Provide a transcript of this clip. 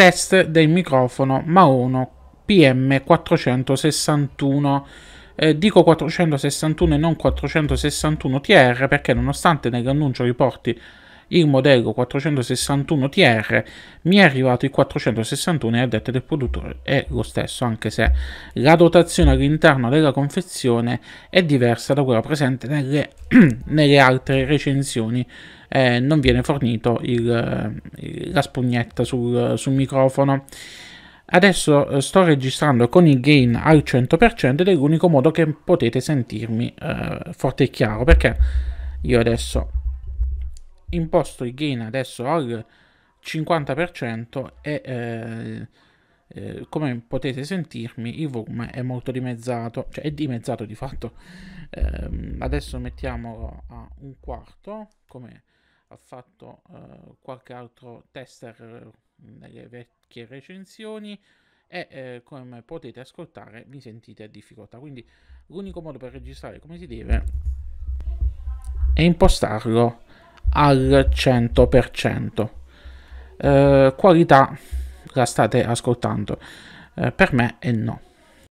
test del microfono Maono PM461. Eh, dico 461 e non 461 TR perché nonostante nell'annuncio riporti il modello 461 TR mi è arrivato il 461 e a detta del produttore è lo stesso anche se la dotazione all'interno della confezione è diversa da quella presente nelle, nelle altre recensioni eh, non viene fornito il, eh, la spugnetta sul, sul microfono. Adesso eh, sto registrando con il gain al 100% ed è l'unico modo che potete sentirmi eh, forte e chiaro perché io adesso imposto il gain adesso al 50% e eh, eh, come potete sentirmi il volume è molto dimezzato, cioè è dimezzato di fatto. Ehm, adesso mettiamolo a un quarto come ha fatto eh, qualche altro tester eh, nelle vecchie recensioni e eh, come potete ascoltare mi sentite a difficoltà quindi l'unico modo per registrare come si deve è impostarlo al 100% eh, qualità la state ascoltando eh, per me è no